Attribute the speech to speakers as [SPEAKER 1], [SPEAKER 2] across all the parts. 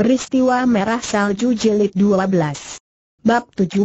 [SPEAKER 1] Peristiwa Merah Salju Jilid 12 Bab 17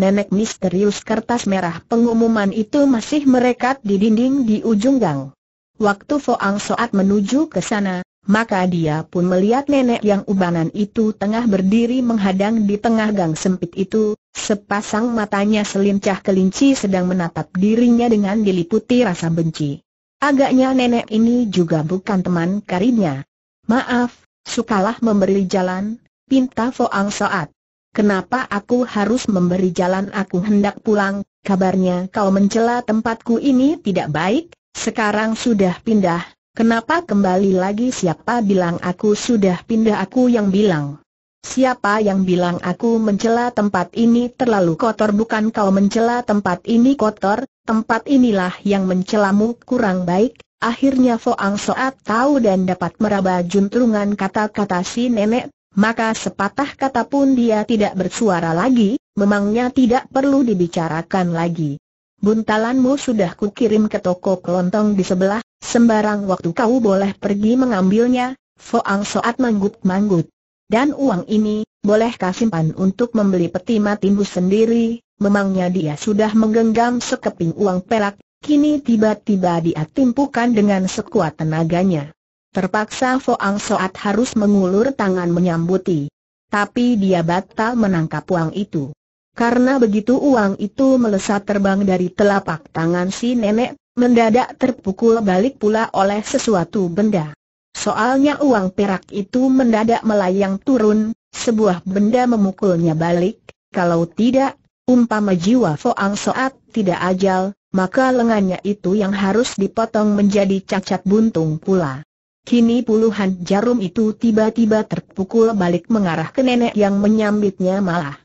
[SPEAKER 1] Nenek misterius kertas merah pengumuman itu masih merekat di dinding di ujung gang. Waktu Foang Soat menuju ke sana, maka dia pun melihat nenek yang ubanan itu tengah berdiri menghadang di tengah gang sempit itu, sepasang matanya selincah kelinci sedang menatap dirinya dengan diliputi rasa benci. Agaknya nenek ini juga bukan teman Karinya. Maaf, Sukalah memberi jalan, pinta Foang Saat. Kenapa aku harus memberi jalan aku hendak pulang, kabarnya kau mencela tempatku ini tidak baik, sekarang sudah pindah, kenapa kembali lagi siapa bilang aku sudah pindah aku yang bilang. Siapa yang bilang aku mencela tempat ini terlalu kotor bukan kau mencela tempat ini kotor, tempat inilah yang mencelamu kurang baik, Akhirnya Foang Soat tahu dan dapat meraba juntrungan kata-kata si nenek, maka sepatah kata pun dia tidak bersuara lagi, memangnya tidak perlu dibicarakan lagi. Buntalanmu sudah kukirim ke toko kelontong di sebelah, sembarang waktu kau boleh pergi mengambilnya, Foang Soat manggut-manggut. Dan uang ini, bolehkah simpan untuk membeli peti matimu sendiri, memangnya dia sudah menggenggam sekeping uang perak, Kini tiba-tiba dia timpukan dengan sekuat tenaganya. Terpaksa Foang Soat harus mengulur tangan menyambuti. Tapi dia batal menangkap uang itu. Karena begitu uang itu melesat terbang dari telapak tangan si nenek, mendadak terpukul balik pula oleh sesuatu benda. Soalnya uang perak itu mendadak melayang turun, sebuah benda memukulnya balik, kalau tidak, umpama jiwa Foang Soat tidak ajal, maka lengannya itu yang harus dipotong menjadi cacat buntung pula. Kini puluhan jarum itu tiba-tiba terpukul balik mengarah ke nenek yang menyambitnya malah.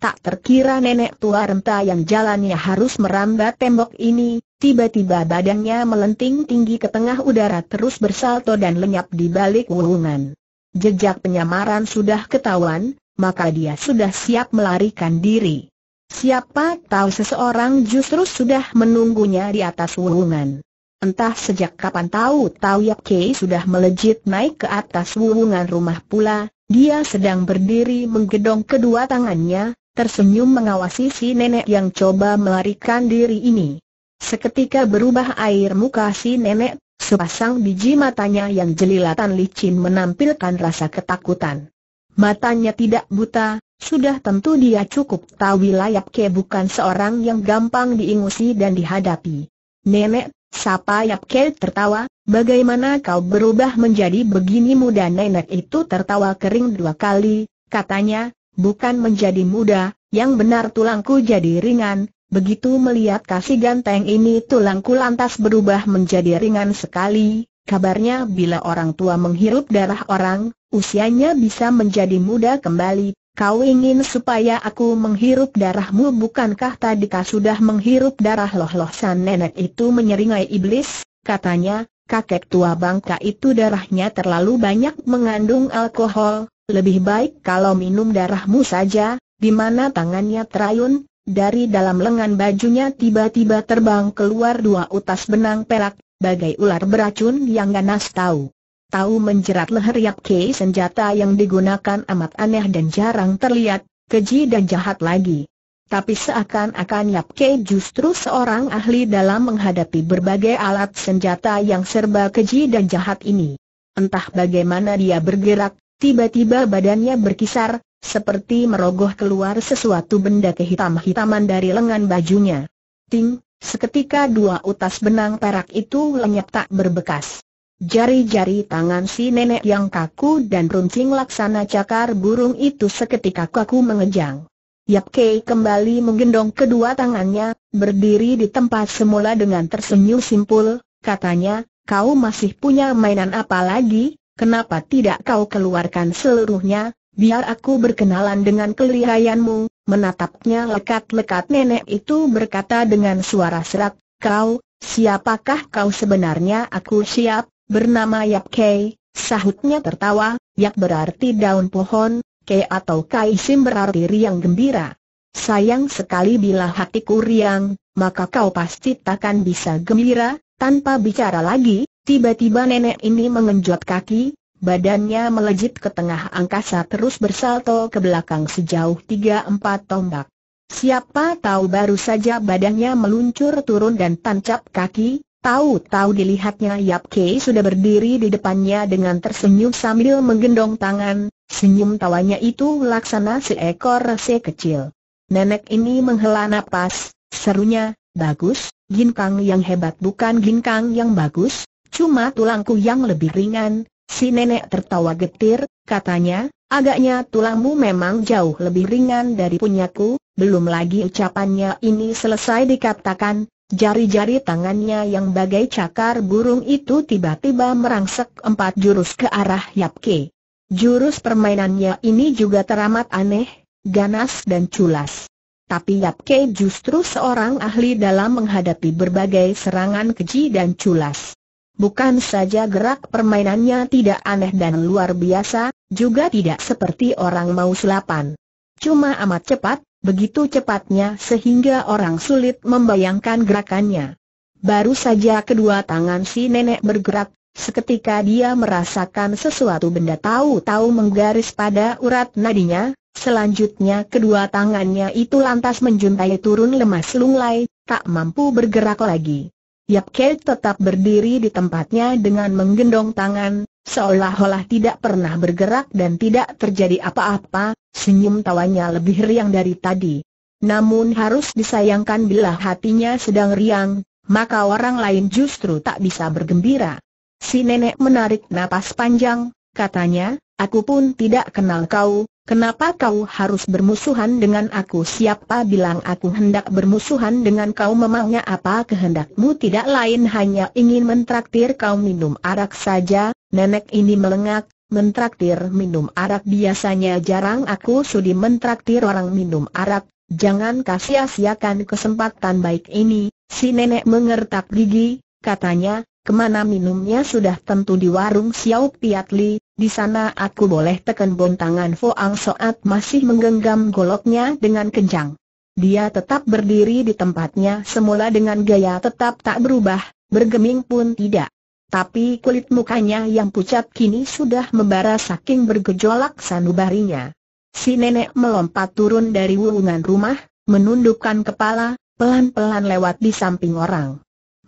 [SPEAKER 1] Tak terkira nenek tua renta yang jalannya harus merambat tembok ini, tiba-tiba badannya melenting tinggi ke tengah udara terus bersalto dan lenyap di balik wuhungan. Jejak penyamaran sudah ketahuan, maka dia sudah siap melarikan diri. Siapa tahu seseorang justru sudah menunggunya di atas wuwungan. Entah sejak kapan tahu-tahu Yap Kei sudah melejit naik ke atas wuwungan rumah pula, dia sedang berdiri menggedong kedua tangannya, tersenyum mengawasi si nenek yang coba melarikan diri ini. Seketika berubah air muka si nenek, sepasang biji matanya yang jelilatan licin menampilkan rasa ketakutan. Matanya tidak buta, sudah tentu dia cukup tahu wilayah ke bukan seorang yang gampang diingusi dan dihadapi. Nenek, sapa Yap ke tertawa, bagaimana kau berubah menjadi begini muda nenek itu tertawa kering dua kali, katanya, bukan menjadi muda, yang benar tulangku jadi ringan, begitu melihat kasih ganteng ini tulangku lantas berubah menjadi ringan sekali, Kabarnya bila orang tua menghirup darah orang, usianya bisa menjadi muda kembali, Kau ingin supaya aku menghirup darahmu bukankah tadika sudah menghirup darah loh loh san nenek itu menyeringai iblis, katanya, kakek tua bangka itu darahnya terlalu banyak mengandung alkohol, lebih baik kalau minum darahmu saja, di mana tangannya terayun, dari dalam lengan bajunya tiba-tiba terbang keluar dua utas benang perak, bagai ular beracun yang ganas tahu tahu menjerat leher Yap Kei senjata yang digunakan amat aneh dan jarang terlihat, keji dan jahat lagi. Tapi seakan-akan Yap Kei justru seorang ahli dalam menghadapi berbagai alat senjata yang serba keji dan jahat ini. Entah bagaimana dia bergerak, tiba-tiba badannya berkisar, seperti merogoh keluar sesuatu benda kehitam-hitaman dari lengan bajunya. Ting, seketika dua utas benang perak itu lenyap tak berbekas. Jari-jari tangan si nenek yang kaku dan runcing laksana cakar burung itu seketika kaku mengejang. Yap Kei kembali menggendong kedua tangannya, berdiri di tempat semula dengan tersenyum simpul, katanya, kau masih punya mainan apa lagi, kenapa tidak kau keluarkan seluruhnya, biar aku berkenalan dengan kelihayanmu, menatapnya lekat-lekat nenek itu berkata dengan suara serak, kau, siapakah kau sebenarnya aku siap, Bernama Yap Kei, sahutnya tertawa, Yap berarti daun pohon, Kei atau Kai Sim berarti riang gembira. Sayang sekali bila hatiku riang, maka kau pasti takkan bisa gembira, tanpa bicara lagi, tiba-tiba nenek ini mengenjot kaki, badannya melejit ke tengah angkasa terus bersalto ke belakang sejauh 3-4 tombak. Siapa tahu baru saja badannya meluncur turun dan tancap kaki, Tahu-tahu dilihatnya Yap Kei sudah berdiri di depannya dengan tersenyum sambil menggendong tangan, senyum tawanya itu laksana seekor rese kecil. Nenek ini menghela napas, serunya, bagus, ginkang yang hebat bukan ginkang yang bagus, cuma tulangku yang lebih ringan. Si nenek tertawa getir, katanya, agaknya tulangmu memang jauh lebih ringan dari punyaku, belum lagi ucapannya ini selesai dikatakan, Jari-jari tangannya yang bagai cakar burung itu tiba-tiba merangsek empat jurus ke arah Yap Ke. Jurus permainannya ini juga teramat aneh, ganas dan culas. Tapi Yap Ke justru seorang ahli dalam menghadapi berbagai serangan keji dan culas. Bukan saja gerak permainannya tidak aneh dan luar biasa, juga tidak seperti orang mau selapan. Cuma amat cepat, begitu cepatnya sehingga orang sulit membayangkan gerakannya. Baru saja kedua tangan si nenek bergerak, seketika dia merasakan sesuatu benda tahu-tahu menggaris pada urat nadinya, selanjutnya kedua tangannya itu lantas menjuntai turun lemas lunglai, tak mampu bergerak lagi. Yap Kei tetap berdiri di tempatnya dengan menggendong tangan, seolah-olah tidak pernah bergerak dan tidak terjadi apa-apa, Senyum tawanya lebih riang dari tadi. Namun harus disayangkan bila hatinya sedang riang, maka orang lain justru tak bisa bergembira. Si nenek menarik napas panjang, katanya, aku pun tidak kenal kau, kenapa kau harus bermusuhan dengan aku? Siapa bilang aku hendak bermusuhan dengan kau? Memangnya apa kehendakmu tidak lain hanya ingin mentraktir kau minum arak saja? Nenek ini melengak, mentraktir minum arak biasanya jarang aku sudi mentraktir orang minum arak, jangan kasih-asiakan kesempatan baik ini, si nenek mengertak gigi, katanya, kemana minumnya sudah tentu di warung Xiao Piatli, di sana aku boleh tekan bontangan Foang Soat masih menggenggam goloknya dengan kencang. Dia tetap berdiri di tempatnya semula dengan gaya tetap tak berubah, bergeming pun tidak tapi kulit mukanya yang pucat kini sudah membara saking bergejolak sanubarinya. Si nenek melompat turun dari wulungan rumah, menundukkan kepala, pelan-pelan lewat di samping orang.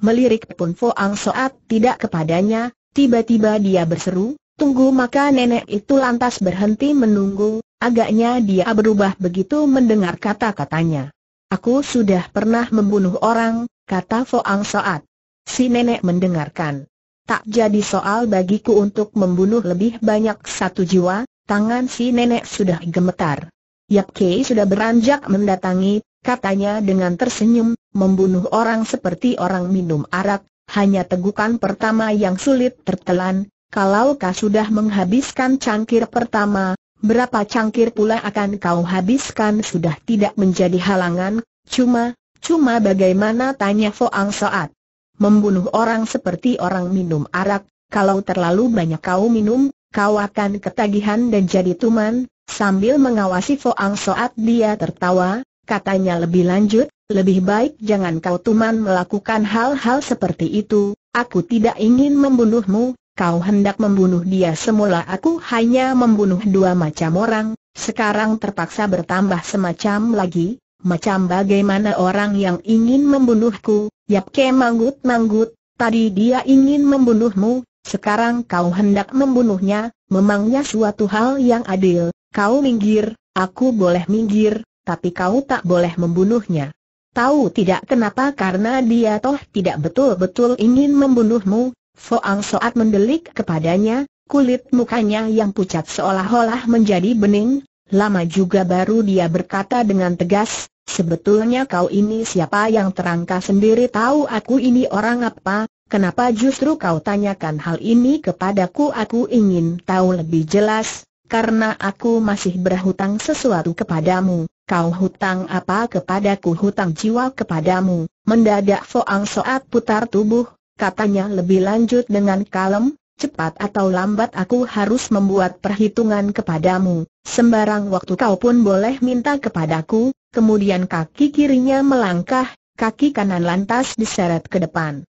[SPEAKER 1] Melirik pun Ang Soat tidak kepadanya, tiba-tiba dia berseru, tunggu maka nenek itu lantas berhenti menunggu, agaknya dia berubah begitu mendengar kata-katanya. Aku sudah pernah membunuh orang, kata Ang Soat. Si nenek mendengarkan tak jadi soal bagiku untuk membunuh lebih banyak satu jiwa, tangan si nenek sudah gemetar. Yap Kei sudah beranjak mendatangi, katanya dengan tersenyum, membunuh orang seperti orang minum arak, hanya tegukan pertama yang sulit tertelan, kalau kau sudah menghabiskan cangkir pertama, berapa cangkir pula akan kau habiskan sudah tidak menjadi halangan, cuma, cuma bagaimana tanya Foang Soat. Membunuh orang seperti orang minum arak, kalau terlalu banyak kau minum, kau akan ketagihan dan jadi tuman, sambil mengawasi Foang saat dia tertawa, katanya lebih lanjut, lebih baik jangan kau tuman melakukan hal-hal seperti itu, aku tidak ingin membunuhmu, kau hendak membunuh dia semula aku hanya membunuh dua macam orang, sekarang terpaksa bertambah semacam lagi, macam bagaimana orang yang ingin membunuhku, ke manggut-manggut, tadi dia ingin membunuhmu, sekarang kau hendak membunuhnya, memangnya suatu hal yang adil, kau minggir, aku boleh minggir, tapi kau tak boleh membunuhnya. Tahu tidak kenapa karena dia toh tidak betul-betul ingin membunuhmu, Foang Soat mendelik kepadanya, kulit mukanya yang pucat seolah-olah menjadi bening, lama juga baru dia berkata dengan tegas, Sebetulnya kau ini siapa yang terangka sendiri tahu aku ini orang apa, kenapa justru kau tanyakan hal ini kepadaku aku ingin tahu lebih jelas, karena aku masih berhutang sesuatu kepadamu. Kau hutang apa kepadaku hutang jiwa kepadamu, mendadak Foang Soat putar tubuh, katanya lebih lanjut dengan kalem, cepat atau lambat aku harus membuat perhitungan kepadamu, sembarang waktu kau pun boleh minta kepadaku, kemudian kaki kirinya melangkah, kaki kanan lantas diseret ke depan.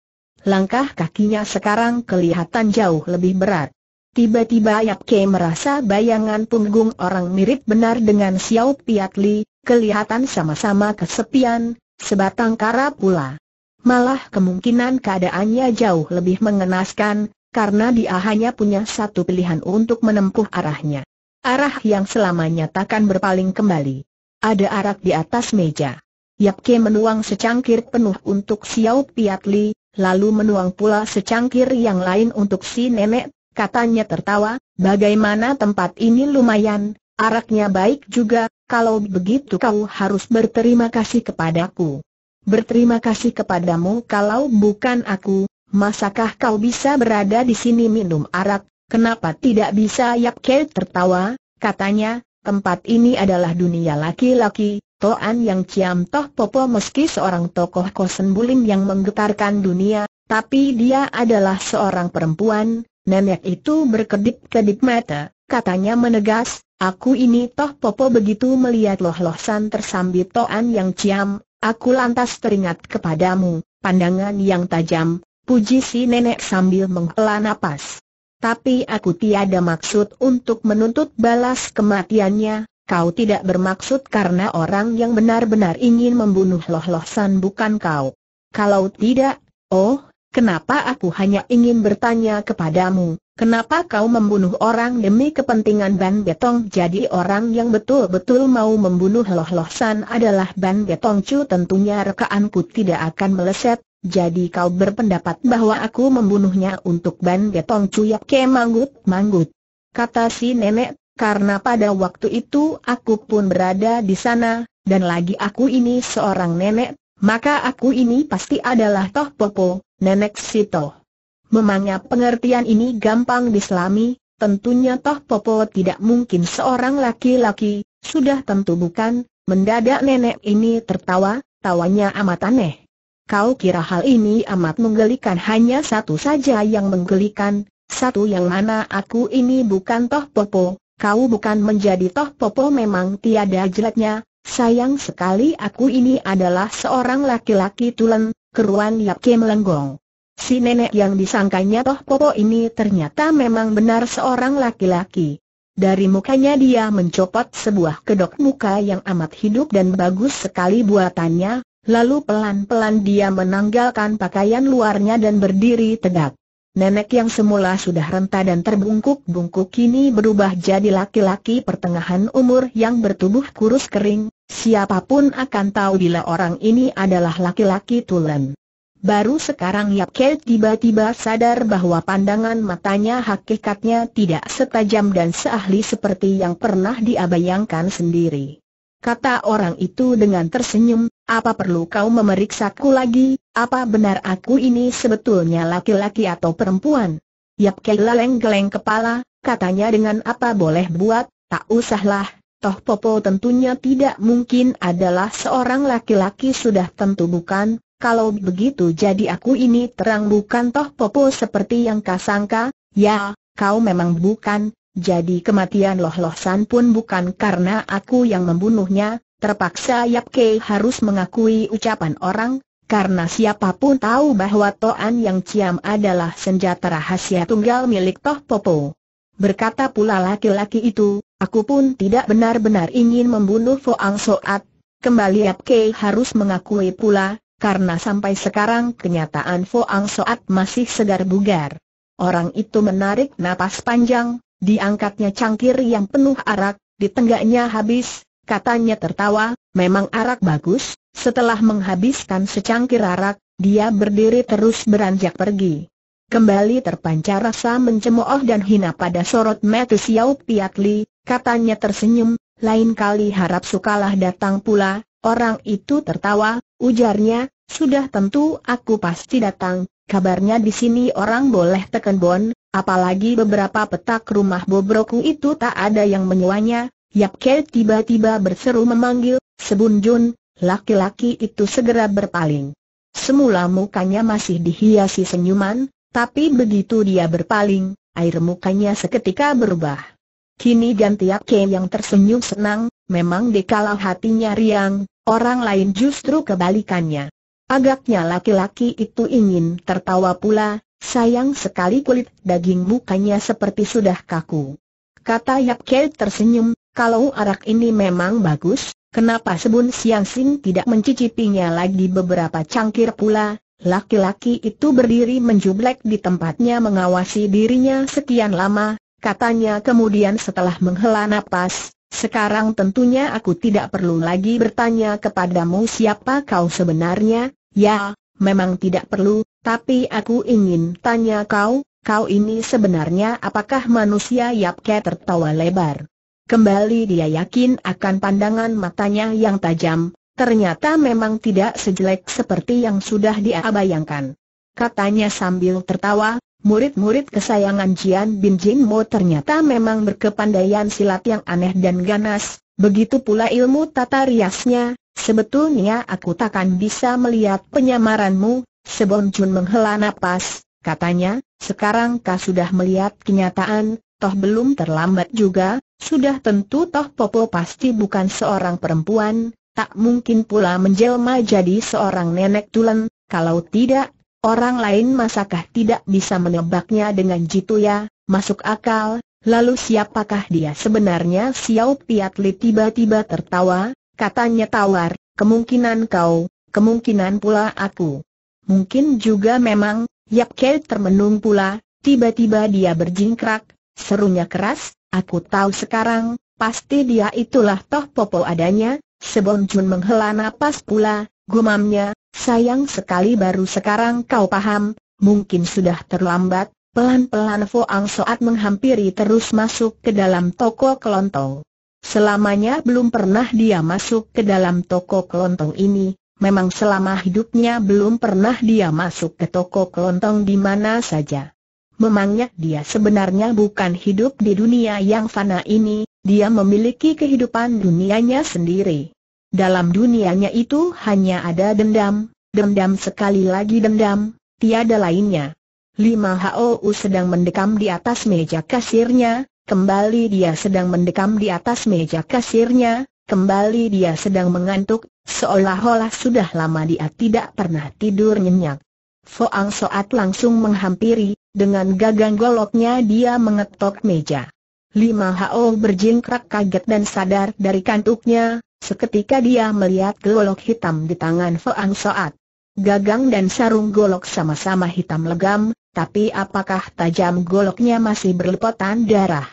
[SPEAKER 1] Langkah kakinya sekarang kelihatan jauh lebih berat. Tiba-tiba Yap Ke merasa bayangan punggung orang mirip benar dengan Xiao Piat Li, kelihatan sama-sama kesepian, sebatang kara pula. Malah kemungkinan keadaannya jauh lebih mengenaskan, karena dia hanya punya satu pilihan untuk menempuh arahnya. Arah yang selamanya takkan berpaling kembali. Ada arak di atas meja. Yap Ke menuang secangkir penuh untuk Xiao Piat Li, lalu menuang pula secangkir yang lain untuk si nenek, katanya tertawa, bagaimana tempat ini lumayan, araknya baik juga, kalau begitu kau harus berterima kasih kepadaku. Berterima kasih kepadamu kalau bukan aku, Masakah kau bisa berada di sini minum arak? Kenapa tidak bisa Yap Kei tertawa? Katanya, tempat ini adalah dunia laki-laki. Toan yang Ciam Toh Popo meski seorang tokoh kosen bulim yang menggetarkan dunia, tapi dia adalah seorang perempuan, nenek itu berkedip-kedip mata, katanya menegas, aku ini Toh Popo begitu melihat Loh-Loh San tersambit Toan yang Ciam, aku lantas teringat kepadamu, pandangan yang tajam, Puji si nenek sambil menghela napas. Tapi aku tiada maksud untuk menuntut balas kematiannya, kau tidak bermaksud karena orang yang benar-benar ingin membunuh Loh Loh San bukan kau. Kalau tidak, oh, kenapa aku hanya ingin bertanya kepadamu, kenapa kau membunuh orang demi kepentingan Ban Betong jadi orang yang betul-betul mau membunuh Loh Loh San adalah Ban Betong Chu tentunya rekaanku tidak akan meleset, jadi kau berpendapat bahwa aku membunuhnya untuk Ban Getong Cuyak Ke Manggut, Manggut. Kata si nenek, karena pada waktu itu aku pun berada di sana, dan lagi aku ini seorang nenek, maka aku ini pasti adalah Toh Popo, nenek si Toh. Memangnya pengertian ini gampang diselami, tentunya Toh Popo tidak mungkin seorang laki-laki, sudah tentu bukan, mendadak nenek ini tertawa, tawanya amat aneh. Kau kira hal ini amat menggelikan hanya satu saja yang menggelikan, satu yang mana aku ini bukan toh popo, kau bukan menjadi toh popo memang tiada jeleknya, sayang sekali aku ini adalah seorang laki-laki tulen, keruan Yapke melenggong. Si nenek yang disangkanya toh popo ini ternyata memang benar seorang laki-laki. Dari mukanya dia mencopot sebuah kedok muka yang amat hidup dan bagus sekali buatannya, Lalu pelan-pelan dia menanggalkan pakaian luarnya dan berdiri tegak. Nenek yang semula sudah renta dan terbungkuk-bungkuk kini berubah jadi laki-laki pertengahan umur yang bertubuh kurus kering, siapapun akan tahu bila orang ini adalah laki-laki tulen. Baru sekarang Yap Kel tiba-tiba sadar bahwa pandangan matanya hakikatnya tidak setajam dan seahli seperti yang pernah dia bayangkan sendiri. Kata orang itu dengan tersenyum, apa perlu kau memeriksaku lagi, apa benar aku ini sebetulnya laki-laki atau perempuan? Yap Kei geleng kepala, katanya dengan apa boleh buat, tak usahlah, toh Popo tentunya tidak mungkin adalah seorang laki-laki sudah tentu bukan, kalau begitu jadi aku ini terang bukan toh Popo seperti yang kasangka, ya, kau memang bukan, jadi kematian Loh Loh San pun bukan karena aku yang membunuhnya, Terpaksa Yap Ke harus mengakui ucapan orang, karena siapapun tahu bahwa Toan Yang Ciam adalah senjata rahasia tunggal milik Toh Popo. Berkata pula laki-laki itu, aku pun tidak benar-benar ingin membunuh Foang Soat. Kembali Yap Ke harus mengakui pula, karena sampai sekarang kenyataan Foang Soat masih segar bugar. Orang itu menarik napas panjang, diangkatnya cangkir yang penuh arak, di tenggaknya habis, Katanya tertawa, memang arak bagus, setelah menghabiskan secangkir arak, dia berdiri terus beranjak pergi. Kembali terpancar rasa mencemooh dan hina pada sorot mata Xiao Piatli, katanya tersenyum, lain kali harap sukalah datang pula, orang itu tertawa, ujarnya, sudah tentu aku pasti datang, kabarnya di sini orang boleh tekenbon, bon, apalagi beberapa petak rumah bobroku itu tak ada yang menyewanya, Yap Ke tiba-tiba berseru memanggil, Sebun Jun, laki-laki itu segera berpaling. Semula mukanya masih dihiasi senyuman, tapi begitu dia berpaling, air mukanya seketika berubah. Kini ganti Yap Ke yang tersenyum senang, memang dikala hatinya riang, orang lain justru kebalikannya. Agaknya laki-laki itu ingin tertawa pula, sayang sekali kulit daging mukanya seperti sudah kaku. Kata Yap Ke tersenyum, kalau arak ini memang bagus, kenapa Sebun Siang Sing tidak mencicipinya lagi beberapa cangkir pula? Laki-laki itu berdiri menjublek di tempatnya mengawasi dirinya sekian lama, katanya kemudian setelah menghela nafas. sekarang tentunya aku tidak perlu lagi bertanya kepadamu siapa kau sebenarnya, ya, memang tidak perlu, tapi aku ingin tanya kau, kau ini sebenarnya apakah manusia Yapke tertawa lebar. Kembali dia yakin akan pandangan matanya yang tajam, ternyata memang tidak sejelek seperti yang sudah dia bayangkan. Katanya sambil tertawa, murid-murid kesayangan Jian Bin Jin Mo ternyata memang berkepandaian silat yang aneh dan ganas, begitu pula ilmu tata riasnya, sebetulnya aku takkan bisa melihat penyamaranmu, Sebon Jun menghela nafas. katanya, sekarang kau sudah melihat kenyataan, toh belum terlambat juga, sudah tentu toh Popo pasti bukan seorang perempuan, tak mungkin pula menjelma jadi seorang nenek tulen, kalau tidak, orang lain masakah tidak bisa menebaknya dengan jitu ya, masuk akal, lalu siapakah dia sebenarnya Xiao Piatli tiba-tiba tertawa, katanya tawar, kemungkinan kau, kemungkinan pula aku. Mungkin juga memang, Yap Kei termenung pula, tiba-tiba dia berjingkrak, serunya keras, Aku tahu sekarang, pasti dia itulah Toh Popo adanya, Sebon Jun menghela nafas pula, gumamnya, sayang sekali baru sekarang kau paham, mungkin sudah terlambat, pelan-pelan Fo Ang Soat menghampiri terus masuk ke dalam toko kelontong. Selamanya belum pernah dia masuk ke dalam toko kelontong ini, Memang selama hidupnya belum pernah dia masuk ke toko kelontong di mana saja. Memangnya dia sebenarnya bukan hidup di dunia yang fana ini, dia memiliki kehidupan dunianya sendiri. Dalam dunianya itu hanya ada dendam, dendam sekali lagi dendam, tiada lainnya. Lima HOU sedang mendekam di atas meja kasirnya, kembali dia sedang mendekam di atas meja kasirnya, kembali dia sedang mengantuk, seolah-olah sudah lama dia tidak pernah tidur nyenyak. Foang Soat langsung menghampiri, dengan gagang goloknya dia mengetok meja. Lima Hao berjingkrak kaget dan sadar dari kantuknya, seketika dia melihat golok hitam di tangan Feang Soat. Gagang dan sarung golok sama-sama hitam legam, tapi apakah tajam goloknya masih berlepotan darah?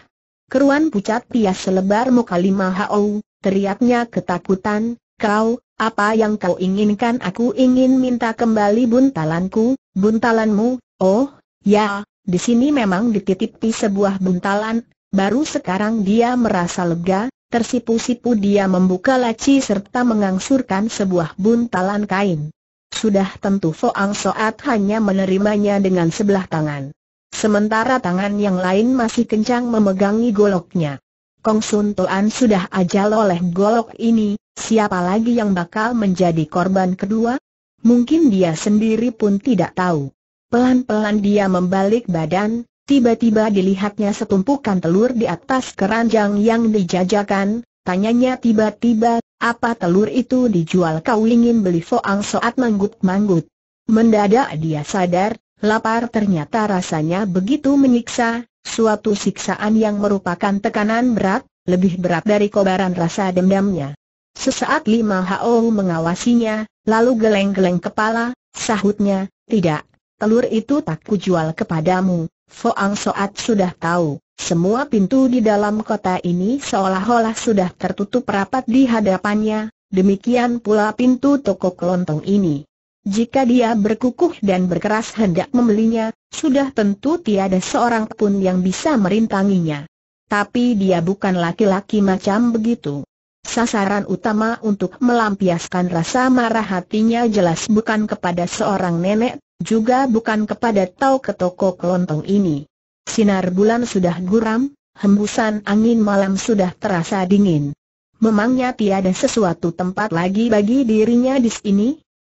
[SPEAKER 1] Keruan pucat pias selebar muka Lima Hao, teriaknya ketakutan, kau, apa yang kau inginkan aku ingin minta kembali buntalanku, buntalanmu, oh, Ya, di sini memang dititipi sebuah buntalan, baru sekarang dia merasa lega, tersipu-sipu dia membuka laci serta mengangsurkan sebuah buntalan kain. Sudah tentu Foang Soat hanya menerimanya dengan sebelah tangan. Sementara tangan yang lain masih kencang memegangi goloknya. Kong Sun Toan sudah ajal oleh golok ini, siapa lagi yang bakal menjadi korban kedua? Mungkin dia sendiri pun tidak tahu. Pelan-pelan dia membalik badan, tiba-tiba dilihatnya setumpukan telur di atas keranjang yang dijajakan, tanyanya tiba-tiba, apa telur itu dijual kau ingin beli foang Soat manggut-manggut. Mendadak dia sadar, lapar ternyata rasanya begitu menyiksa, suatu siksaan yang merupakan tekanan berat, lebih berat dari kobaran rasa dendamnya. Sesaat Lima Hao mengawasinya, lalu geleng-geleng kepala, sahutnya, tidak, telur itu tak kujual kepadamu. Foang Soat sudah tahu, semua pintu di dalam kota ini seolah-olah sudah tertutup rapat di hadapannya, demikian pula pintu toko kelontong ini. Jika dia berkukuh dan berkeras hendak membelinya, sudah tentu tiada seorang pun yang bisa merintanginya. Tapi dia bukan laki-laki macam begitu. Sasaran utama untuk melampiaskan rasa marah hatinya jelas bukan kepada seorang nenek, juga bukan kepada Tau ke toko Kelontong ini. Sinar bulan sudah guram, hembusan angin malam sudah terasa dingin. Memangnya tiada sesuatu tempat lagi bagi dirinya di sini?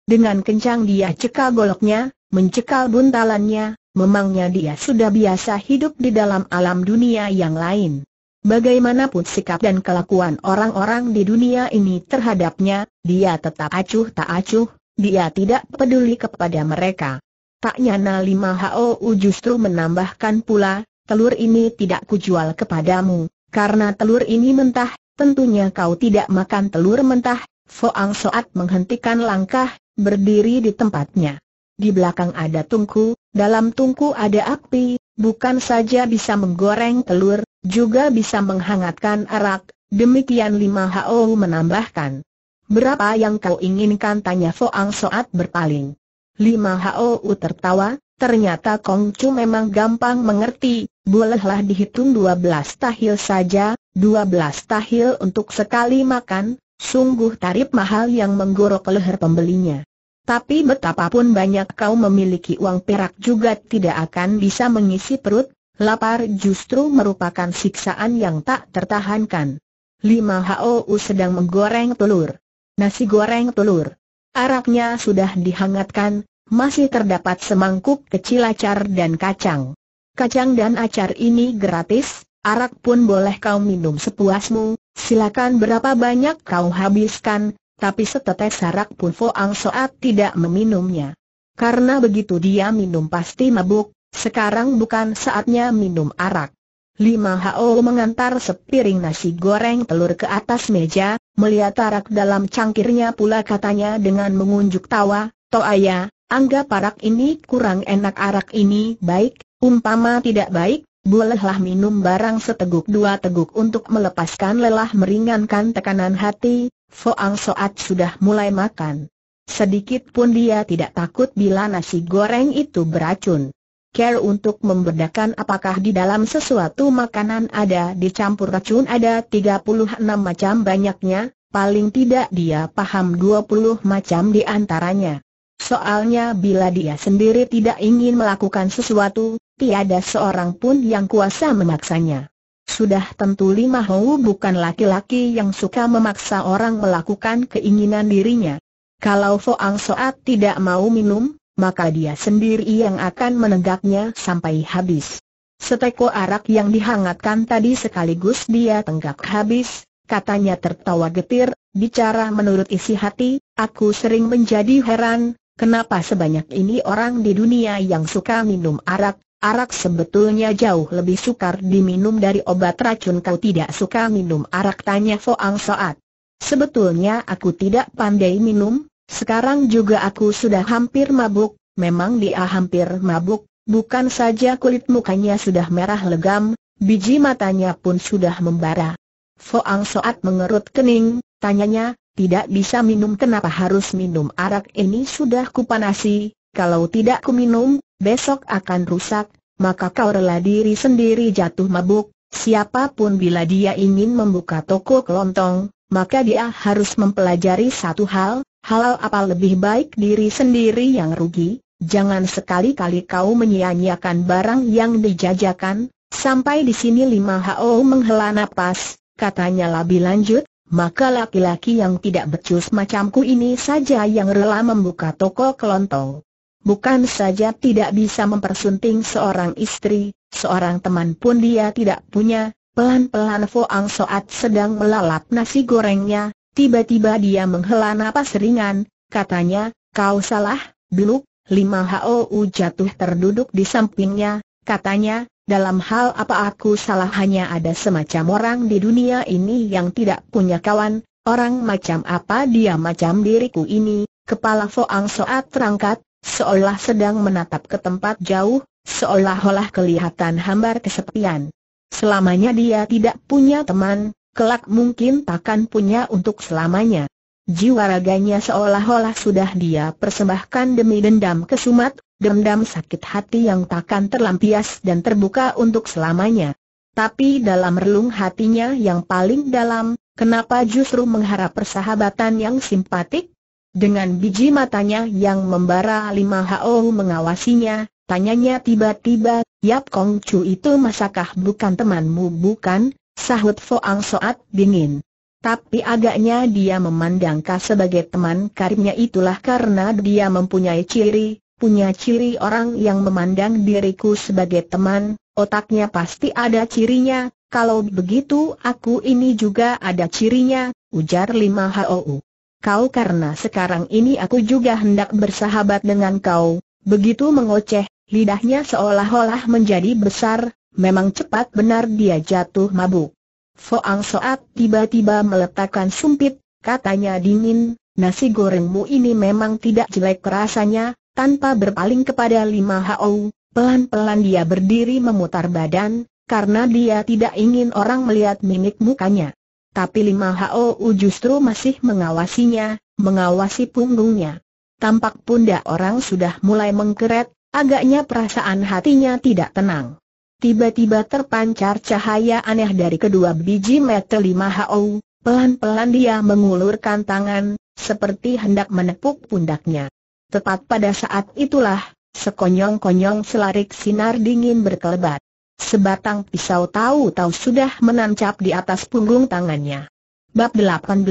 [SPEAKER 1] Dengan kencang dia cekal goloknya, mencekal buntalannya, memangnya dia sudah biasa hidup di dalam alam dunia yang lain. Bagaimanapun sikap dan kelakuan orang-orang di dunia ini terhadapnya, dia tetap acuh tak acuh, dia tidak peduli kepada mereka. Tak nyana lima HOU justru menambahkan pula, telur ini tidak kujual kepadamu, karena telur ini mentah, tentunya kau tidak makan telur mentah. Foang Soat menghentikan langkah, berdiri di tempatnya. Di belakang ada tungku, dalam tungku ada api, bukan saja bisa menggoreng telur, juga bisa menghangatkan arak, demikian lima HO menambahkan. Berapa yang kau inginkan tanya Foang Soat berpaling. Lima Hou tertawa, ternyata Kong Chu memang gampang mengerti, bolehlah dihitung dua belas tahil saja, dua belas tahil untuk sekali makan, sungguh tarif mahal yang menggorok leher pembelinya. Tapi betapapun banyak kau memiliki uang perak juga tidak akan bisa mengisi perut, Lapar justru merupakan siksaan yang tak tertahankan. Lima hou sedang menggoreng telur. Nasi goreng telur. Araknya sudah dihangatkan, masih terdapat semangkuk kecil acar dan kacang. Kacang dan acar ini gratis, arak pun boleh kau minum sepuasmu, silakan berapa banyak kau habiskan, tapi setetes arak pun Foang Soat tidak meminumnya. Karena begitu dia minum pasti mabuk, sekarang bukan saatnya minum arak. Lima Ho mengantar sepiring nasi goreng telur ke atas meja, melihat arak dalam cangkirnya pula katanya dengan mengunjuk tawa, Toaya, anggap arak ini kurang enak arak ini baik, umpama tidak baik, bolehlah minum barang seteguk dua teguk untuk melepaskan lelah meringankan tekanan hati, Foang Soat sudah mulai makan. Sedikit pun dia tidak takut bila nasi goreng itu beracun care untuk membedakan apakah di dalam sesuatu makanan ada dicampur racun ada 36 macam banyaknya, paling tidak dia paham 20 macam di antaranya. Soalnya bila dia sendiri tidak ingin melakukan sesuatu, tiada seorang pun yang kuasa memaksanya. Sudah tentu Lima Hou bukan laki-laki yang suka memaksa orang melakukan keinginan dirinya. Kalau Foang Soat tidak mau minum, maka dia sendiri yang akan menegaknya sampai habis. Seteko arak yang dihangatkan tadi sekaligus dia tenggak habis, katanya tertawa getir, bicara menurut isi hati, aku sering menjadi heran, kenapa sebanyak ini orang di dunia yang suka minum arak, arak sebetulnya jauh lebih sukar diminum dari obat racun kau tidak suka minum arak tanya Foang Soat. Sebetulnya aku tidak pandai minum, sekarang juga aku sudah hampir mabuk, memang dia hampir mabuk, bukan saja kulit mukanya sudah merah legam, biji matanya pun sudah membara. Foang Soat mengerut kening, tanyanya, tidak bisa minum kenapa harus minum arak ini sudah kupanasi, kalau tidak kuminum, besok akan rusak, maka kau rela diri sendiri jatuh mabuk, siapapun bila dia ingin membuka toko kelontong, maka dia harus mempelajari satu hal, Halal apa lebih baik diri sendiri yang rugi, jangan sekali-kali kau menyia-nyiakan barang yang dijajakan, sampai di sini lima HO menghela nafas, katanya lebih lanjut, maka laki-laki yang tidak becus macamku ini saja yang rela membuka toko kelontong. Bukan saja tidak bisa mempersunting seorang istri, seorang teman pun dia tidak punya, pelan-pelan Fo Ang Soat sedang melalap nasi gorengnya, Tiba-tiba dia menghela napas ringan, katanya, kau salah, Bluk, Lima HOU jatuh terduduk di sampingnya, katanya, dalam hal apa aku salah hanya ada semacam orang di dunia ini yang tidak punya kawan, orang macam apa dia macam diriku ini, kepala Foang Soat terangkat, seolah sedang menatap ke tempat jauh, seolah-olah kelihatan hambar kesepian. Selamanya dia tidak punya teman, kelak mungkin takkan punya untuk selamanya. Jiwa raganya seolah-olah sudah dia persembahkan demi dendam kesumat, dendam sakit hati yang takkan terlampias dan terbuka untuk selamanya. Tapi dalam relung hatinya yang paling dalam, kenapa justru mengharap persahabatan yang simpatik? Dengan biji matanya yang membara lima hao mengawasinya, tanyanya tiba-tiba, Yap Kong Chu itu masakah bukan temanmu bukan? Sahut Ang Soat dingin. Tapi agaknya dia memandang Ka sebagai teman karibnya itulah karena dia mempunyai ciri, punya ciri orang yang memandang diriku sebagai teman, otaknya pasti ada cirinya, kalau begitu aku ini juga ada cirinya, ujar Lima Hou. Kau karena sekarang ini aku juga hendak bersahabat dengan kau, begitu mengoceh, lidahnya seolah-olah menjadi besar, Memang cepat benar dia jatuh mabuk. Foang Soat tiba-tiba meletakkan sumpit, katanya dingin, nasi gorengmu ini memang tidak jelek rasanya, tanpa berpaling kepada Lima Hao, pelan-pelan dia berdiri memutar badan, karena dia tidak ingin orang melihat mimik mukanya. Tapi Lima Hao justru masih mengawasinya, mengawasi punggungnya. Tampak pundak orang sudah mulai mengkeret, agaknya perasaan hatinya tidak tenang. Tiba-tiba terpancar cahaya aneh dari kedua biji mata lima hau, pelan-pelan dia mengulurkan tangan, seperti hendak menepuk pundaknya. Tepat pada saat itulah, sekonyong-konyong selarik sinar dingin berkelebat. Sebatang pisau tahu-tahu sudah menancap di atas punggung tangannya. Bab 18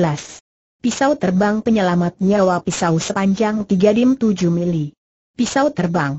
[SPEAKER 1] Pisau terbang penyelamat nyawa pisau sepanjang 3 dim 7 mili. Pisau terbang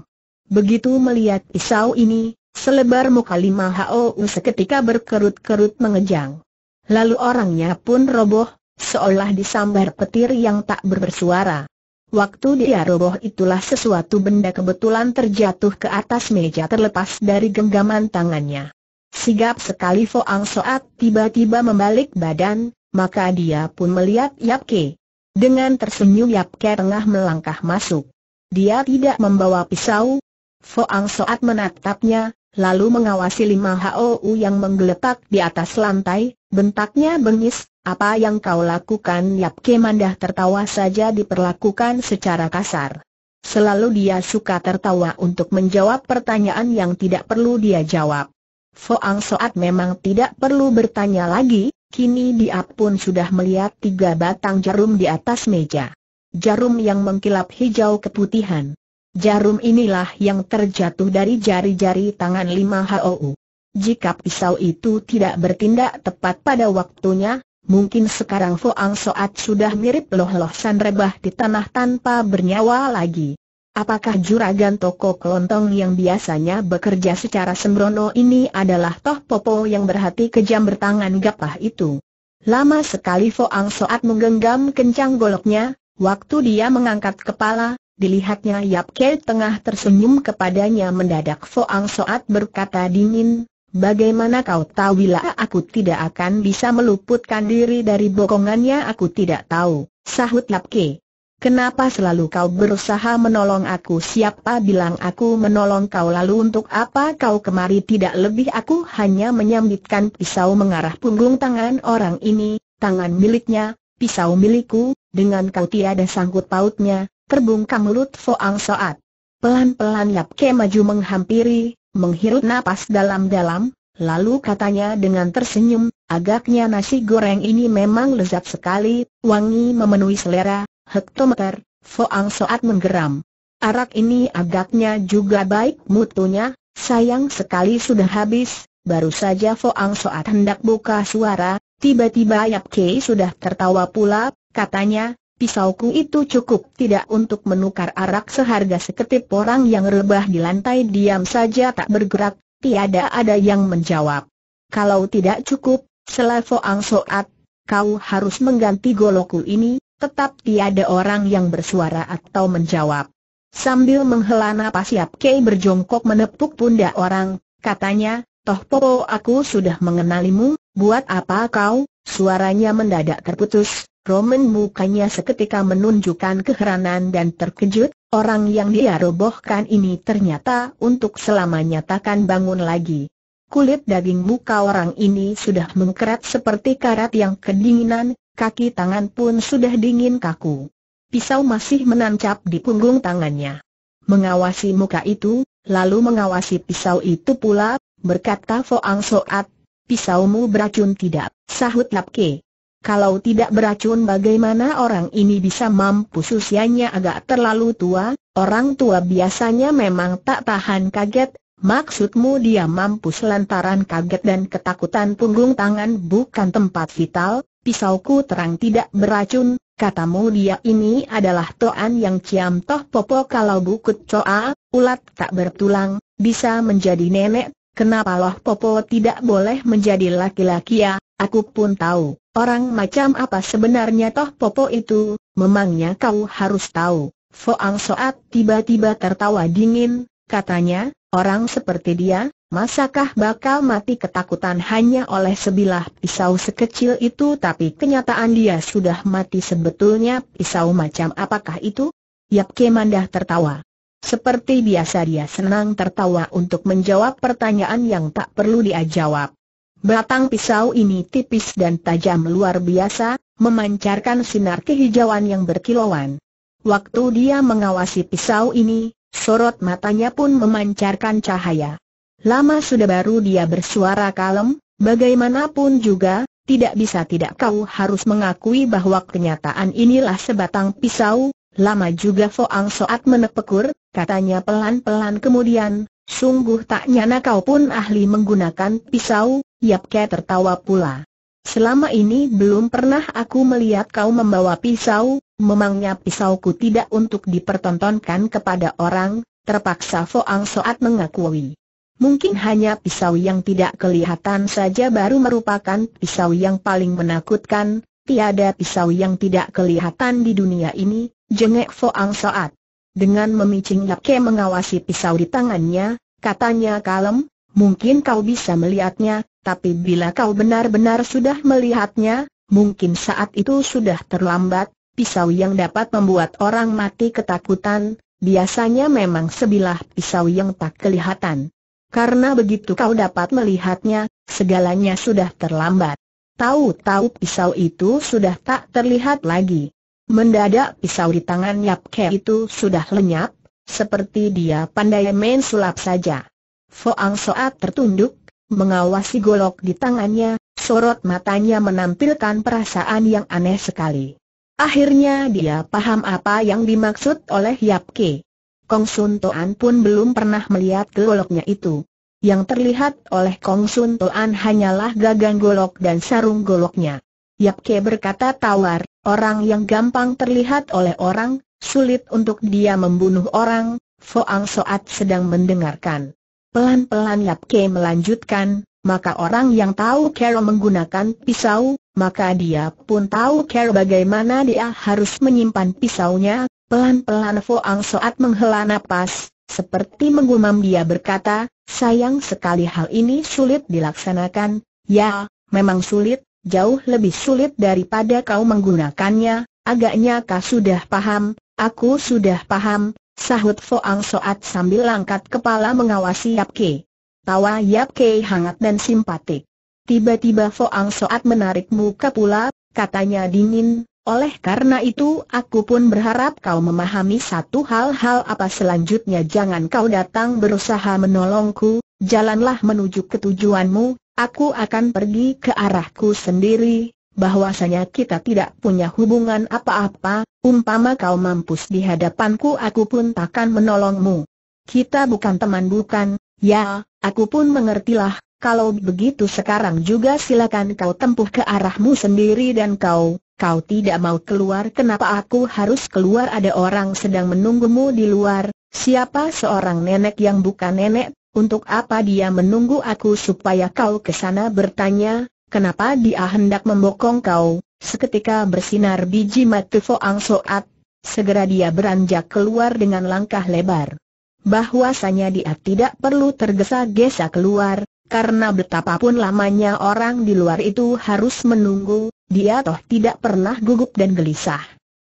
[SPEAKER 1] Begitu melihat pisau ini, Selebar muka lima Hou seketika berkerut-kerut mengejang. Lalu orangnya pun roboh, seolah disambar petir yang tak berbersuara. Waktu dia roboh itulah sesuatu benda kebetulan terjatuh ke atas meja terlepas dari genggaman tangannya. Sigap sekali Foang Soat tiba-tiba membalik badan, maka dia pun melihat Yap Ke. Dengan tersenyum Yap Ke tengah melangkah masuk. Dia tidak membawa pisau. Foang Soat menatapnya, lalu mengawasi lima HOU yang menggeletak di atas lantai, bentaknya bengis, apa yang kau lakukan Yap Kemandah tertawa saja diperlakukan secara kasar. Selalu dia suka tertawa untuk menjawab pertanyaan yang tidak perlu dia jawab. Foang Soat memang tidak perlu bertanya lagi, kini dia pun sudah melihat tiga batang jarum di atas meja. Jarum yang mengkilap hijau keputihan. Jarum inilah yang terjatuh dari jari-jari tangan lima HOU. Jika pisau itu tidak bertindak tepat pada waktunya, mungkin sekarang Foang Soat sudah mirip loh-loh sanrebah di tanah tanpa bernyawa lagi. Apakah juragan toko kelontong yang biasanya bekerja secara sembrono ini adalah Toh Popo yang berhati kejam bertangan gapah itu? Lama sekali Foang Soat menggenggam kencang goloknya, waktu dia mengangkat kepala, Dilihatnya Yap Kei tengah tersenyum kepadanya mendadak Foang Soat berkata dingin, Bagaimana kau tahu bila aku tidak akan bisa meluputkan diri dari bokongannya aku tidak tahu, sahut Yap Kei. Kenapa selalu kau berusaha menolong aku siapa bilang aku menolong kau lalu untuk apa kau kemari tidak lebih aku hanya menyambitkan pisau mengarah punggung tangan orang ini, tangan miliknya, pisau milikku, dengan kau tiada sangkut pautnya, terbungkam mulut Foang Soat. Pelan-pelan Yap Ke maju menghampiri, menghirup napas dalam-dalam, lalu katanya dengan tersenyum, agaknya nasi goreng ini memang lezat sekali, wangi memenuhi selera, hektometer, Foang Soat menggeram. Arak ini agaknya juga baik mutunya, sayang sekali sudah habis, baru saja Foang Soat hendak buka suara, tiba-tiba Yap Ke sudah tertawa pula, katanya, Pisauku itu cukup tidak untuk menukar arak seharga seketip orang yang rebah di lantai diam saja tak bergerak, tiada ada yang menjawab. Kalau tidak cukup, Selevo Ang Soat, kau harus mengganti goloku ini, tetap tiada orang yang bersuara atau menjawab. Sambil menghela napas Yap Kei berjongkok menepuk pundak orang, katanya, Toh Popo aku sudah mengenalimu, buat apa kau? Suaranya mendadak terputus, Roman mukanya seketika menunjukkan keheranan dan terkejut, orang yang dia robohkan ini ternyata untuk selamanya takkan bangun lagi. Kulit daging muka orang ini sudah mengkerat seperti karat yang kedinginan, kaki tangan pun sudah dingin kaku. Pisau masih menancap di punggung tangannya. Mengawasi muka itu, lalu mengawasi pisau itu pula, berkata Foang Soat, pisaumu beracun tidak, sahut Lapke. Kalau tidak beracun bagaimana orang ini bisa mampu usianya agak terlalu tua, orang tua biasanya memang tak tahan kaget, maksudmu dia mampu lantaran kaget dan ketakutan punggung tangan bukan tempat vital, pisauku terang tidak beracun, katamu dia ini adalah toan yang ciam toh popo kalau bukut coa, ulat tak bertulang, bisa menjadi nenek, kenapa loh popo tidak boleh menjadi laki-laki ya, aku pun tahu. Orang macam apa sebenarnya Toh Popo itu, memangnya kau harus tahu. Foang Soat tiba-tiba tertawa dingin, katanya, orang seperti dia, masakah bakal mati ketakutan hanya oleh sebilah pisau sekecil itu tapi kenyataan dia sudah mati sebetulnya pisau macam apakah itu? Yap Kemandah tertawa. Seperti biasa dia senang tertawa untuk menjawab pertanyaan yang tak perlu dia jawab. Batang pisau ini tipis dan tajam luar biasa, memancarkan sinar kehijauan yang berkilauan. Waktu dia mengawasi pisau ini, sorot matanya pun memancarkan cahaya. Lama sudah baru dia bersuara kalem, bagaimanapun juga, tidak bisa tidak kau harus mengakui bahwa kenyataan inilah sebatang pisau, lama juga Foang Soat menepekur, katanya pelan-pelan kemudian, sungguh tak nyana kau pun ahli menggunakan pisau, Yap Ke tertawa pula. Selama ini belum pernah aku melihat kau membawa pisau, memangnya pisauku tidak untuk dipertontonkan kepada orang, terpaksa Foang Soat mengakui. Mungkin hanya pisau yang tidak kelihatan saja baru merupakan pisau yang paling menakutkan, tiada pisau yang tidak kelihatan di dunia ini, jengek Foang Soat. Dengan memicing Yap Ke mengawasi pisau di tangannya, katanya kalem, mungkin kau bisa melihatnya, tapi bila kau benar-benar sudah melihatnya, mungkin saat itu sudah terlambat, pisau yang dapat membuat orang mati ketakutan, biasanya memang sebilah pisau yang tak kelihatan. Karena begitu kau dapat melihatnya, segalanya sudah terlambat. Tahu-tahu pisau itu sudah tak terlihat lagi. Mendadak pisau di tangan Yap Ke itu sudah lenyap, seperti dia pandai main sulap saja. Foang Soat tertunduk, mengawasi golok di tangannya, sorot matanya menampilkan perasaan yang aneh sekali. Akhirnya dia paham apa yang dimaksud oleh Yap Ke. Kong Sun Toan pun belum pernah melihat goloknya itu. Yang terlihat oleh Kong Sun Toan hanyalah gagang golok dan sarung goloknya. Yap Ke berkata tawar, orang yang gampang terlihat oleh orang, sulit untuk dia membunuh orang, Foang Soat sedang mendengarkan. Pelan-pelan Yap Ke melanjutkan, maka orang yang tahu Carol menggunakan pisau, maka dia pun tahu Carol bagaimana dia harus menyimpan pisaunya. Pelan-pelan Ang Soat menghela nafas, seperti menggumam dia berkata, sayang sekali hal ini sulit dilaksanakan. Ya, memang sulit, jauh lebih sulit daripada kau menggunakannya, agaknya kau sudah paham, aku sudah paham, Sahut Foang Soat sambil langkat kepala mengawasi Yap Ke. Tawa Yap Ke hangat dan simpatik. Tiba-tiba Foang Soat menarik muka pula, katanya dingin, oleh karena itu aku pun berharap kau memahami satu hal-hal apa selanjutnya jangan kau datang berusaha menolongku, jalanlah menuju ketujuanmu. aku akan pergi ke arahku sendiri, bahwasanya kita tidak punya hubungan apa-apa, Umpama kau mampus di hadapanku aku pun takkan menolongmu. Kita bukan teman bukan, ya, aku pun mengertilah, kalau begitu sekarang juga silakan kau tempuh ke arahmu sendiri dan kau, kau tidak mau keluar kenapa aku harus keluar ada orang sedang menunggumu di luar, siapa seorang nenek yang bukan nenek, untuk apa dia menunggu aku supaya kau ke sana bertanya, kenapa dia hendak membokong kau, Seketika bersinar biji mata Foang Soat, segera dia beranjak keluar dengan langkah lebar. Bahwasanya dia tidak perlu tergesa-gesa keluar, karena betapapun lamanya orang di luar itu harus menunggu, dia toh tidak pernah gugup dan gelisah.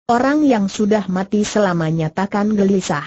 [SPEAKER 1] Orang yang sudah mati selamanya takkan gelisah.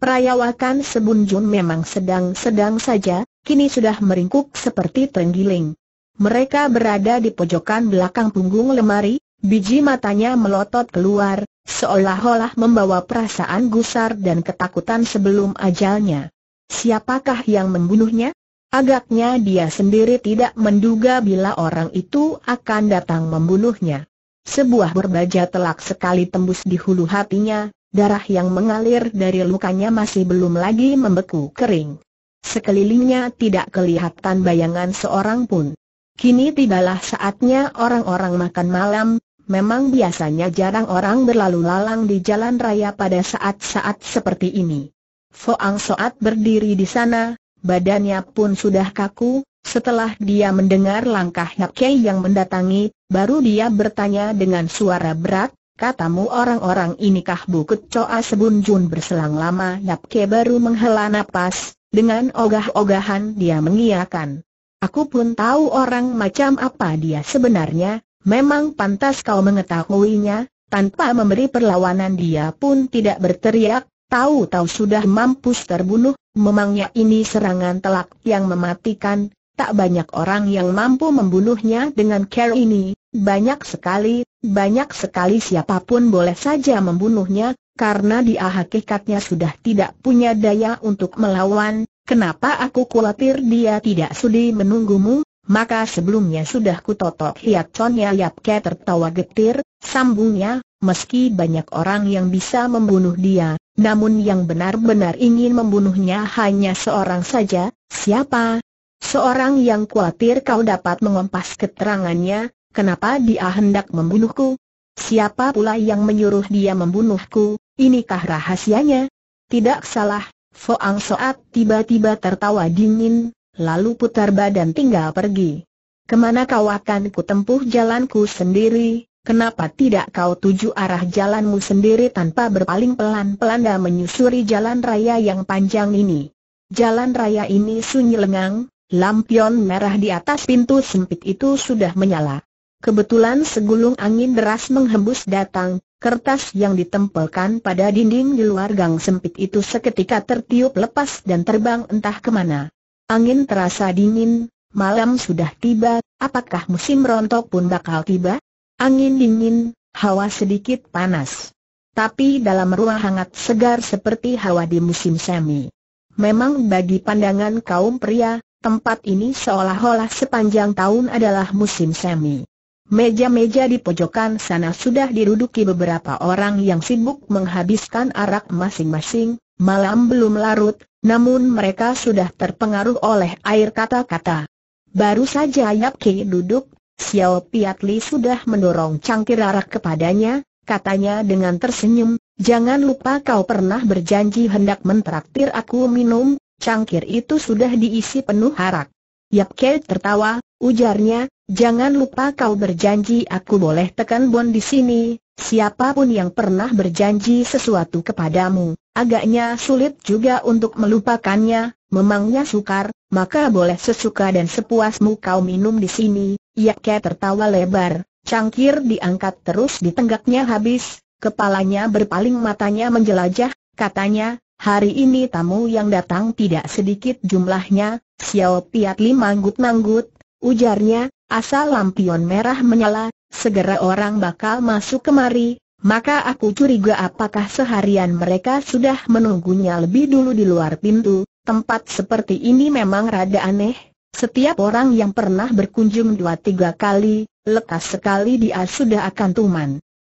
[SPEAKER 1] Perayawakan Sebunjun memang sedang-sedang saja, kini sudah meringkuk seperti tenggiling. Mereka berada di pojokan belakang punggung lemari, biji matanya melotot keluar, seolah-olah membawa perasaan gusar dan ketakutan sebelum ajalnya. Siapakah yang membunuhnya? Agaknya dia sendiri tidak menduga bila orang itu akan datang membunuhnya. Sebuah berbaja telak sekali tembus di hulu hatinya, darah yang mengalir dari lukanya masih belum lagi membeku kering. Sekelilingnya tidak kelihatan bayangan seorang pun. Kini tibalah saatnya orang-orang makan malam, memang biasanya jarang orang berlalu lalang di jalan raya pada saat-saat seperti ini. Foang Soat berdiri di sana, badannya pun sudah kaku, setelah dia mendengar langkah Yap Kei yang mendatangi, baru dia bertanya dengan suara berat, Katamu orang-orang inikah Bukit Coa Sebunjun berselang lama Yap Kei baru menghela napas, dengan ogah-ogahan dia mengiakan. Aku pun tahu orang macam apa dia sebenarnya, memang pantas kau mengetahuinya, tanpa memberi perlawanan dia pun tidak berteriak, tahu-tahu sudah mampus terbunuh, memangnya ini serangan telak yang mematikan, tak banyak orang yang mampu membunuhnya dengan care ini, banyak sekali, banyak sekali siapapun boleh saja membunuhnya, karena dia hakikatnya sudah tidak punya daya untuk melawan, Kenapa aku khawatir dia tidak sudi menunggumu, maka sebelumnya sudah kutotok hiat ya Yap Ke tertawa getir, sambungnya, meski banyak orang yang bisa membunuh dia, namun yang benar-benar ingin membunuhnya hanya seorang saja, siapa? Seorang yang khawatir kau dapat mengompas keterangannya, kenapa dia hendak membunuhku? Siapa pula yang menyuruh dia membunuhku, inikah rahasianya? Tidak salah, Foang Soat tiba-tiba tertawa dingin, lalu putar badan tinggal pergi. Kemana kau akan kutempuh jalanku sendiri, Kenapa tidak kau tuju arah jalanmu sendiri tanpa berpaling pelan-pelan dan menyusuri jalan raya yang panjang ini? Jalan raya ini sunyi lengang, lampion merah di atas pintu sempit itu sudah menyala. Kebetulan segulung angin deras menghembus datang, kertas yang ditempelkan pada dinding di luar gang sempit itu seketika tertiup lepas dan terbang entah kemana. Angin terasa dingin, malam sudah tiba, apakah musim rontok pun bakal tiba? Angin dingin, hawa sedikit panas. Tapi dalam ruang hangat segar seperti hawa di musim semi. Memang bagi pandangan kaum pria, tempat ini seolah-olah sepanjang tahun adalah musim semi. Meja-meja di pojokan sana sudah diduduki beberapa orang yang sibuk menghabiskan arak masing-masing, malam belum larut, namun mereka sudah terpengaruh oleh air kata-kata. Baru saja Yap Ki duduk, Xiao Piat sudah mendorong cangkir arak kepadanya, katanya dengan tersenyum, jangan lupa kau pernah berjanji hendak mentraktir aku minum, cangkir itu sudah diisi penuh arak. Yap Ki tertawa, ujarnya, Jangan lupa kau berjanji aku boleh tekan bon di sini, siapapun yang pernah berjanji sesuatu kepadamu, agaknya sulit juga untuk melupakannya, memangnya sukar, maka boleh sesuka dan sepuasmu kau minum di sini, Yake tertawa lebar, cangkir diangkat terus di tenggaknya habis, kepalanya berpaling matanya menjelajah, katanya, Hari ini tamu yang datang tidak sedikit jumlahnya, Xiao Piat manggut-manggut, ujarnya, Asal lampion merah menyala, segera orang bakal masuk kemari, maka aku curiga apakah seharian mereka sudah menunggunya lebih dulu di luar pintu, tempat seperti ini memang rada aneh. Setiap orang yang pernah berkunjung dua tiga kali, lekas sekali dia sudah akan tuman.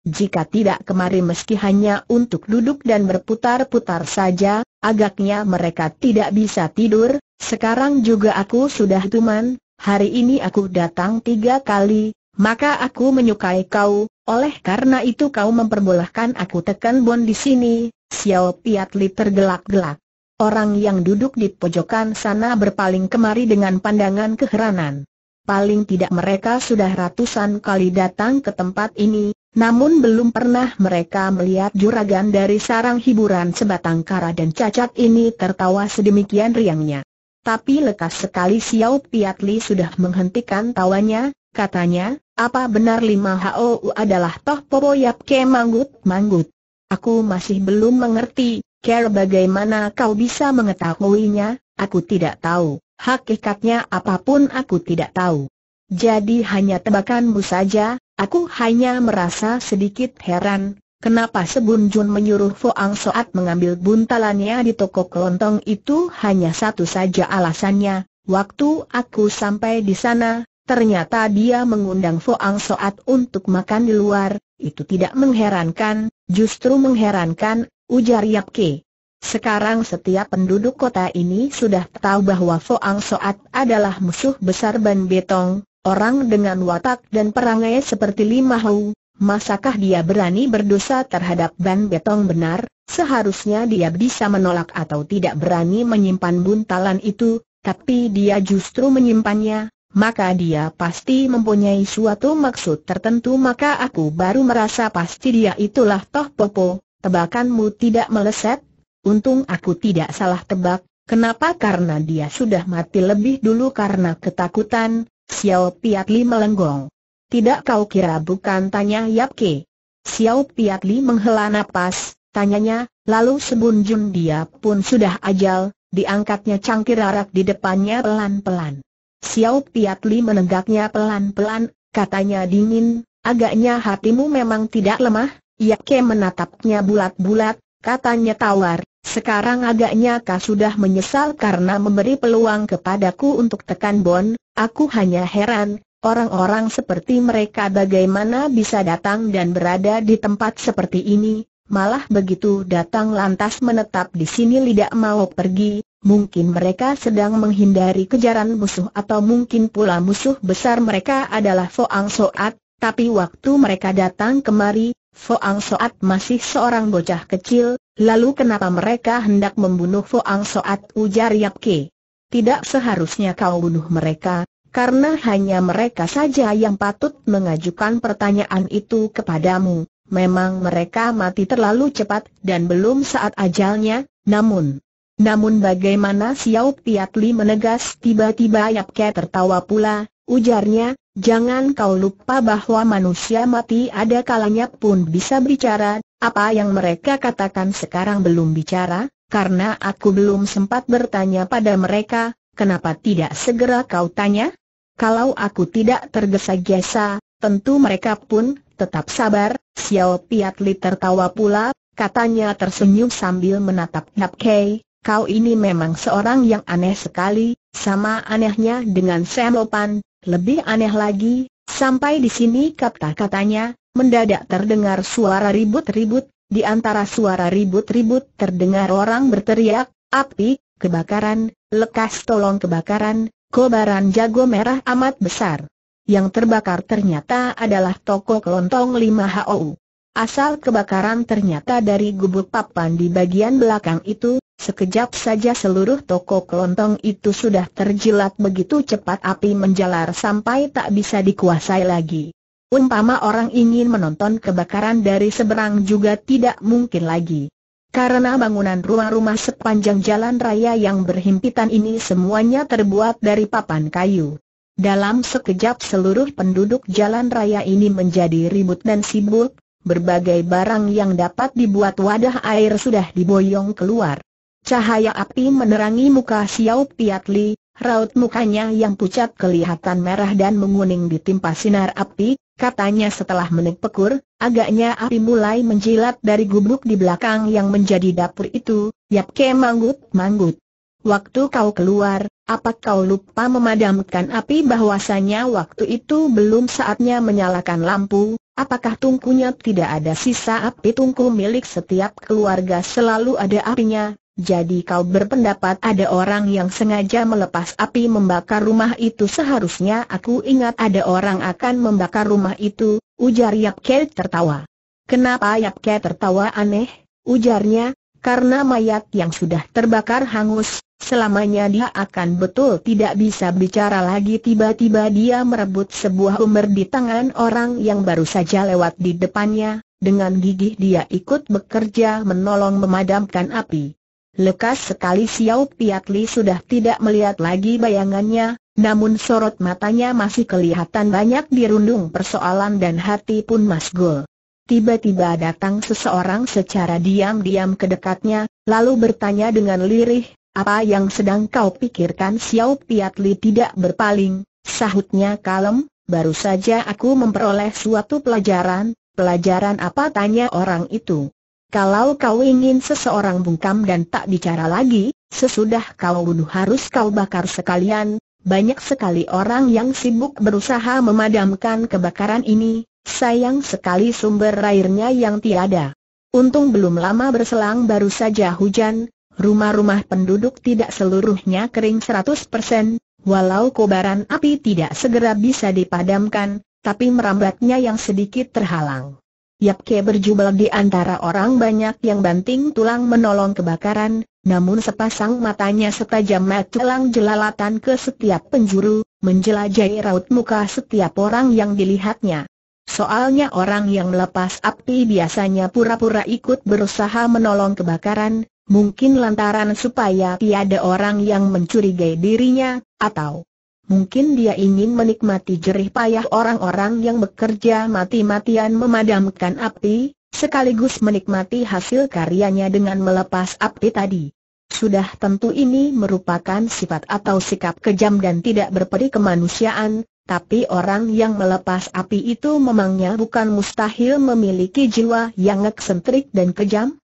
[SPEAKER 1] Jika tidak kemari meski hanya untuk duduk dan berputar-putar saja, agaknya mereka tidak bisa tidur, sekarang juga aku sudah tuman, hari ini aku datang tiga kali, maka aku menyukai kau, oleh karena itu kau memperbolehkan aku tekan bon di sini, Xiao Piatli tergelak-gelak. Orang yang duduk di pojokan sana berpaling kemari dengan pandangan keheranan. Paling tidak mereka sudah ratusan kali datang ke tempat ini, namun belum pernah mereka melihat juragan dari sarang hiburan sebatang kara dan cacat ini tertawa sedemikian riangnya. Tapi lekas sekali Xiao Piatli sudah menghentikan tawanya, katanya, apa benar lima HOU adalah Toh Popo Yap Ke Manggut Manggut? Aku masih belum mengerti, Care bagaimana kau bisa mengetahuinya, aku tidak tahu, hakikatnya apapun aku tidak tahu. Jadi hanya tebakanmu saja, aku hanya merasa sedikit heran, Kenapa Sebun Jun menyuruh Foang Soat mengambil buntalannya di toko kelontong itu hanya satu saja alasannya, waktu aku sampai di sana, ternyata dia mengundang Foang Soat untuk makan di luar, itu tidak mengherankan, justru mengherankan, ujar Yap Ke. Sekarang setiap penduduk kota ini sudah tahu bahwa Foang Soat adalah musuh besar Ban Betong, orang dengan watak dan perangai seperti Lima Hou, Masakah dia berani berdosa terhadap ban betong benar? Seharusnya dia bisa menolak atau tidak berani menyimpan buntalan itu, tapi dia justru menyimpannya, maka dia pasti mempunyai suatu maksud tertentu maka aku baru merasa pasti dia itulah Toh Popo, tebakanmu tidak meleset? Untung aku tidak salah tebak, kenapa karena dia sudah mati lebih dulu karena ketakutan, Xiao Piatli melenggong. Tidak kau kira bukan tanya Yap Ke. Xiao Piat Li menghela napas, tanyanya, lalu sebun Jun dia pun sudah ajal, diangkatnya cangkir arak di depannya pelan-pelan. Xiao Piat Li menenggaknya pelan-pelan, katanya dingin, agaknya hatimu memang tidak lemah, Yap Ke menatapnya bulat-bulat, katanya tawar, sekarang agaknya kau sudah menyesal karena memberi peluang kepadaku untuk tekan Bon, aku hanya heran, Orang-orang seperti mereka bagaimana bisa datang dan berada di tempat seperti ini, malah begitu datang lantas menetap di sini tidak mau pergi, mungkin mereka sedang menghindari kejaran musuh atau mungkin pula musuh besar mereka adalah Foang Soat, tapi waktu mereka datang kemari, Foang Soat masih seorang bocah kecil, lalu kenapa mereka hendak membunuh Foang Soat ujar Yap Ke? Tidak seharusnya kau bunuh mereka, karena hanya mereka saja yang patut mengajukan pertanyaan itu kepadamu. Memang mereka mati terlalu cepat dan belum saat ajalnya, namun... Namun bagaimana Xiao Piatli menegas tiba-tiba Yap Ke tertawa pula, ujarnya, jangan kau lupa bahwa manusia mati ada kalanya pun bisa bicara, apa yang mereka katakan sekarang belum bicara, karena aku belum sempat bertanya pada mereka, kenapa tidak segera kau tanya? Kalau aku tidak tergesa-gesa, tentu mereka pun tetap sabar. Xiao Piat tertawa pula, katanya tersenyum sambil menatap Yap Kei. Kau ini memang seorang yang aneh sekali, sama anehnya dengan Semopan. lebih aneh lagi, sampai di sini kata-katanya, mendadak terdengar suara ribut-ribut, di antara suara ribut-ribut terdengar orang berteriak, api, kebakaran, lekas tolong kebakaran, kobaran jago merah amat besar. Yang terbakar ternyata adalah toko kelontong 5 HOU. Asal kebakaran ternyata dari gubuk papan di bagian belakang itu, sekejap saja seluruh toko kelontong itu sudah terjilat begitu cepat api menjalar sampai tak bisa dikuasai lagi. Umpama orang ingin menonton kebakaran dari seberang juga tidak mungkin lagi. Karena bangunan rumah-rumah sepanjang jalan raya yang berhimpitan ini semuanya terbuat dari papan kayu. Dalam sekejap seluruh penduduk jalan raya ini menjadi ribut dan sibuk, berbagai barang yang dapat dibuat wadah air sudah diboyong keluar. Cahaya api menerangi muka Xiao Piatli, raut mukanya yang pucat kelihatan merah dan menguning ditimpa sinar api, katanya setelah menepekur, agaknya api mulai menjilat dari gubuk di belakang yang menjadi dapur itu, Yap Ke manggut-manggut. Waktu kau keluar, apa kau lupa memadamkan api bahwasanya waktu itu belum saatnya menyalakan lampu, apakah tungkunya tidak ada sisa api tungku milik setiap keluarga selalu ada apinya, jadi kau berpendapat ada orang yang sengaja melepas api membakar rumah itu seharusnya aku ingat ada orang akan membakar rumah itu, ujar Yap Ke tertawa. Kenapa Yap Ke tertawa aneh? Ujarnya, karena mayat yang sudah terbakar hangus, selamanya dia akan betul tidak bisa bicara lagi tiba-tiba dia merebut sebuah umber di tangan orang yang baru saja lewat di depannya, dengan gigih dia ikut bekerja menolong memadamkan api. Lekas sekali Xiao Piatli sudah tidak melihat lagi bayangannya, namun sorot matanya masih kelihatan banyak dirundung persoalan dan hati pun masgul. Tiba-tiba datang seseorang secara diam-diam ke dekatnya, lalu bertanya dengan lirih, apa yang sedang kau pikirkan Xiao Piatli tidak berpaling, sahutnya kalem, baru saja aku memperoleh suatu pelajaran, pelajaran apa tanya orang itu. Kalau kau ingin seseorang bungkam dan tak bicara lagi, sesudah kau bunuh harus kau bakar sekalian. Banyak sekali orang yang sibuk berusaha memadamkan kebakaran ini, sayang sekali sumber airnya yang tiada. Untung belum lama berselang baru saja hujan, rumah-rumah penduduk tidak seluruhnya kering 100%, walau kobaran api tidak segera bisa dipadamkan, tapi merambatnya yang sedikit terhalang. Yapke berjubel di antara orang banyak yang banting tulang menolong kebakaran, namun sepasang matanya setajam jelang jelalatan ke setiap penjuru, menjelajahi raut muka setiap orang yang dilihatnya. Soalnya orang yang melepas api biasanya pura-pura ikut berusaha menolong kebakaran, mungkin lantaran supaya tiada orang yang mencurigai dirinya, atau Mungkin dia ingin menikmati jerih payah orang-orang yang bekerja mati-matian memadamkan api, sekaligus menikmati hasil karyanya dengan melepas api tadi. Sudah tentu ini merupakan sifat atau sikap kejam dan tidak berperi kemanusiaan, tapi orang yang melepas api itu memangnya bukan mustahil memiliki jiwa yang eksentrik dan kejam?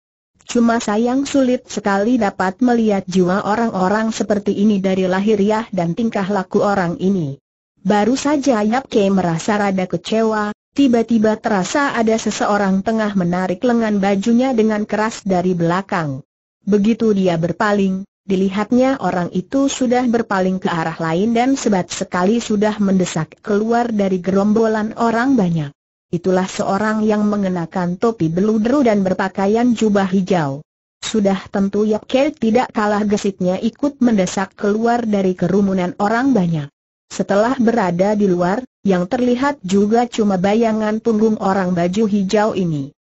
[SPEAKER 1] Cuma sayang sulit sekali dapat melihat jiwa orang-orang seperti ini dari lahiriah dan tingkah laku orang ini. Baru saja Yap Ke merasa rada kecewa, tiba-tiba terasa ada seseorang tengah menarik lengan bajunya dengan keras dari belakang. Begitu dia berpaling, dilihatnya orang itu sudah berpaling ke arah lain dan sebat sekali sudah mendesak keluar dari gerombolan orang banyak. Itulah seorang yang mengenakan topi beludru dan berpakaian jubah hijau. Sudah tentu Yap Ke tidak kalah gesitnya ikut mendesak keluar dari kerumunan orang banyak. Setelah berada di luar, yang terlihat juga cuma bayangan punggung orang baju hijau ini.